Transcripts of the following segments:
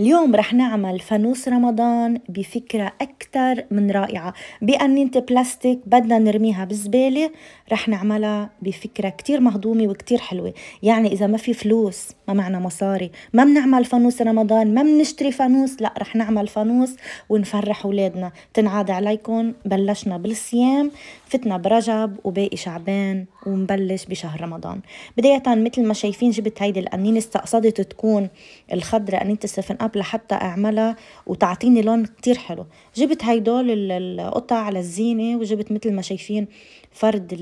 اليوم رح نعمل فانوس رمضان بفكرة أكثر من رائعة بقنينة بلاستيك بدنا نرميها بالزبالة رح نعملها بفكرة كتير مهضومة وكتير حلوة يعني إذا ما في فلوس ما معنا مصاري ما بنعمل فانوس رمضان ما بنشتري فانوس لا رح نعمل فانوس ونفرح أولادنا تنعاد عليكم بلشنا بالصيام فتنا برجب وباقي شعبان ونبلش بشهر رمضان بداية مثل ما شايفين جبت هيدي القنينة استقصدت تكون الخضرة قنينة السفن اب لحتى اعملها وتعطيني لون كتير حلو جبت هيدول القطع للزينه وجبت مثل ما شايفين فرد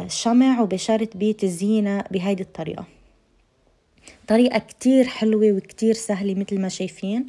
الشمع وبشرت بيت الزينة بهيدي الطريقه طريقة كتير حلوة وكتير سهلة مثل ما شايفين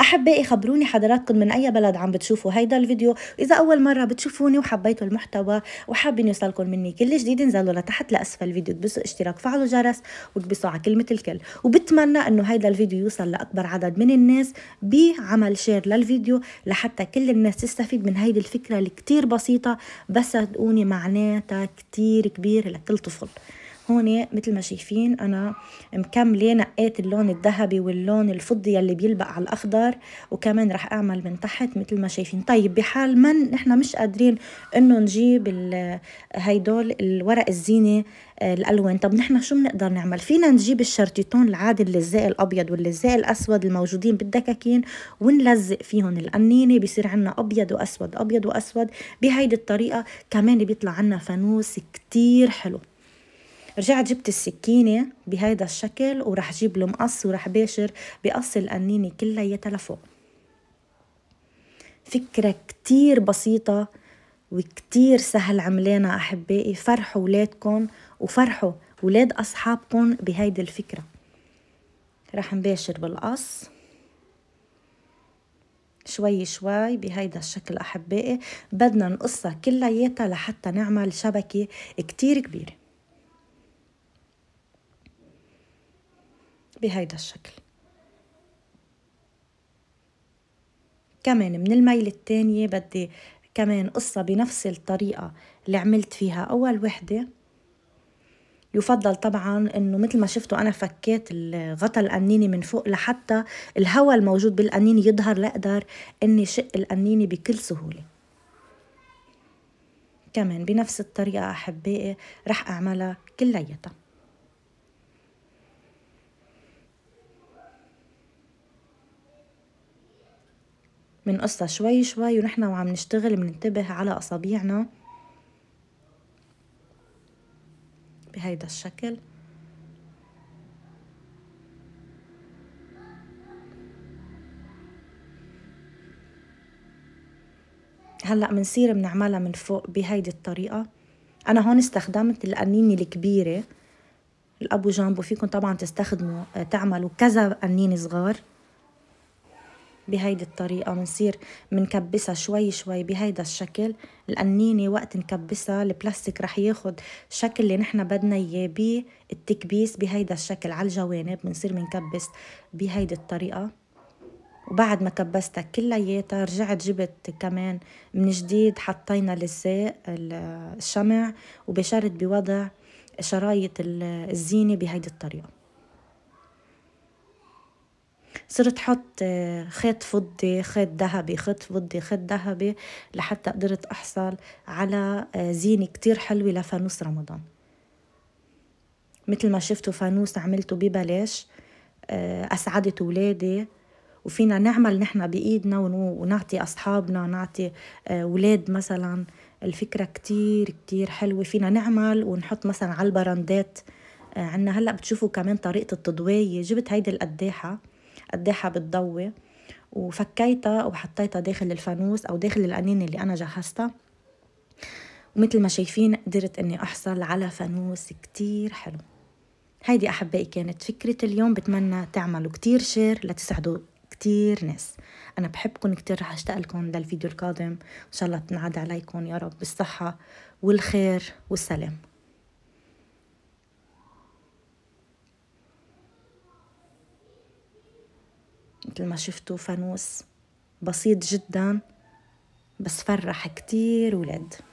أحبائي خبروني حضراتكم من أي بلد عم بتشوفوا هيدا الفيديو إذا أول مرة بتشوفوني وحبيتوا المحتوى وحابين يوصلكم مني كل جديد انزلوا لتحت لأسفل الفيديو تبسوا اشتراك فعلوا جرس وتبسوا على كلمة الكل وبتمنى أنه هيدا الفيديو يوصل لأكبر عدد من الناس بعمل شير للفيديو لحتى كل الناس تستفيد من هيدي الفكرة الكتير بسيطة بس صدقوني معناتها كتير كبير لكل طفل هون مثل ما شايفين انا مكمله نقيت اللون الذهبي واللون الفضي اللي بيلبق على الاخضر وكمان رح اعمل من تحت مثل ما شايفين طيب بحال ما نحن مش قادرين انه نجيب هيدول الورق الزينه آه، الالوان طب نحن شو بنقدر نعمل فينا نجيب الشرتيتون العادي اللزاق الابيض واللزاق الاسود الموجودين بالدكاكين ونلزق فيهم القنينه بصير عنا ابيض واسود ابيض واسود بهيدي الطريقه كمان بيطلع عنا فانوس كتير حلو رجعت جبت السكينة بهيدا الشكل ورح جيب المقص ورح باشر بقص القنينة كلياتها لفوق فكرة كتير بسيطة وكتير سهل عملانها أحبائي فرحوا ولادكم وفرحوا ولاد أصحابكم بهيدي الفكرة رح نباشر بالقص شوي شوي بهيدا الشكل أحبائي بدنا نقصها كلياتها لحتى نعمل شبكة كتير كبيرة بهيدا الشكل كمان من الميل التانية بدي كمان قصة بنفس الطريقة اللي عملت فيها أول وحدة يفضل طبعا انه مثل ما شفتوا انا فكيت الغطا القنيني من فوق لحتى الهواء الموجود بالقنين يظهر لاقدر اني شق القنين بكل سهوله كمان بنفس الطريقه احبائي رح اعملها كلياتها بنقصها شوي شوي ونحن وعم نشتغل بننتبه على أصابيعنا بهيدا الشكل هلا بنصير بنعملها من فوق بهيدي الطريقه انا هون استخدمت القنينه الكبيره الابو جامبو فيكم طبعا تستخدموا آه، تعملوا كذا قنينة صغار بهيدي الطريقة بنصير بنكبسها شوي شوي بهيدا الشكل القنينة وقت نكبسها البلاستيك رح ياخد شكل اللي نحنا بدنا اياه بالتكبيس بهيدا الشكل على الجوانب بنصير بنكبس بهيدي الطريقة وبعد ما كبستها كلياتها رجعت جبت كمان من جديد حطينا لزاق الشمع وبشرت بوضع شرايط الزينة بهيدي الطريقة صرت حط آه، خيط فضي خيط ذهبي خيط فضي خيط ذهبي لحتى قدرت أحصل على آه، زينة كتير حلوة لفانوس رمضان مثل ما شفتوا فانوس عملته ببلاش آه، أسعدت ولادي وفينا نعمل نحن بإيدنا ونعطي أصحابنا نعطي ولاد مثلا الفكرة كتير كتير حلوة فينا نعمل ونحط مثلا على البراندات عنا هلأ بتشوفوا كمان طريقة التضوية جبت هيدي القداحة قديها بتضوي وفكيتها وحطيتها داخل الفانوس أو داخل القنينة اللي أنا جهزتها ومثل ما شايفين قدرت أني أحصل على فانوس كتير حلو هيدي أحبائي كانت فكرة اليوم بتمنى تعملوا كتير شير لتسعدوا كتير ناس أنا بحبكم كتير رح أشتاق لكم للفيديو القادم إن شاء الله تنعاد عليكم يا رب بالصحة والخير والسلام مثل ما شفتوا فانوس بسيط جدا بس فرح كتير ولاد